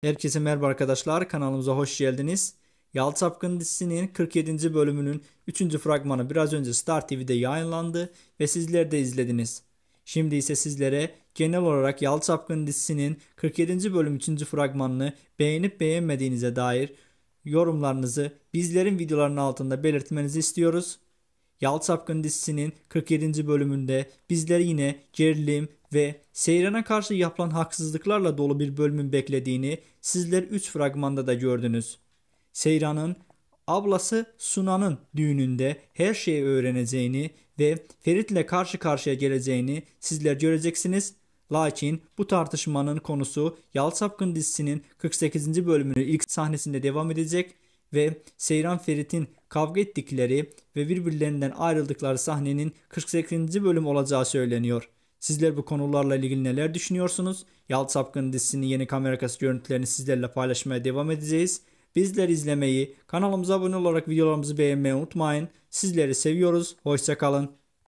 Herkese merhaba arkadaşlar kanalımıza hoş geldiniz. Yal dizisinin 47. bölümünün 3. fragmanı biraz önce Star TV'de yayınlandı ve sizler de izlediniz. Şimdi ise sizlere genel olarak Yal dizisinin 47. bölüm 3. fragmanını beğenip beğenmediğinize dair yorumlarınızı bizlerin videolarının altında belirtmenizi istiyoruz. Yal dizisinin 47. bölümünde bizler yine gerilim, ve Seyran'a karşı yapılan haksızlıklarla dolu bir bölümün beklediğini sizler 3 fragmanda da gördünüz. Seyran'ın ablası Sunan'ın düğününde her şeyi öğreneceğini ve Ferit ile karşı karşıya geleceğini sizler göreceksiniz. Lakin bu tartışmanın konusu Yal Sapkın dizisinin 48. bölümünün ilk sahnesinde devam edecek ve Seyran Ferit'in kavga ettikleri ve birbirlerinden ayrıldıkları sahnenin 48. bölüm olacağı söyleniyor. Sizler bu konularla ilgili neler düşünüyorsunuz? Yalt Sapkın dizisinin yeni kamera arkası görüntülerini sizlerle paylaşmaya devam edeceğiz. Bizleri izlemeyi, kanalımıza abone olarak videolarımızı beğenmeyi unutmayın. Sizleri seviyoruz. Hoşçakalın.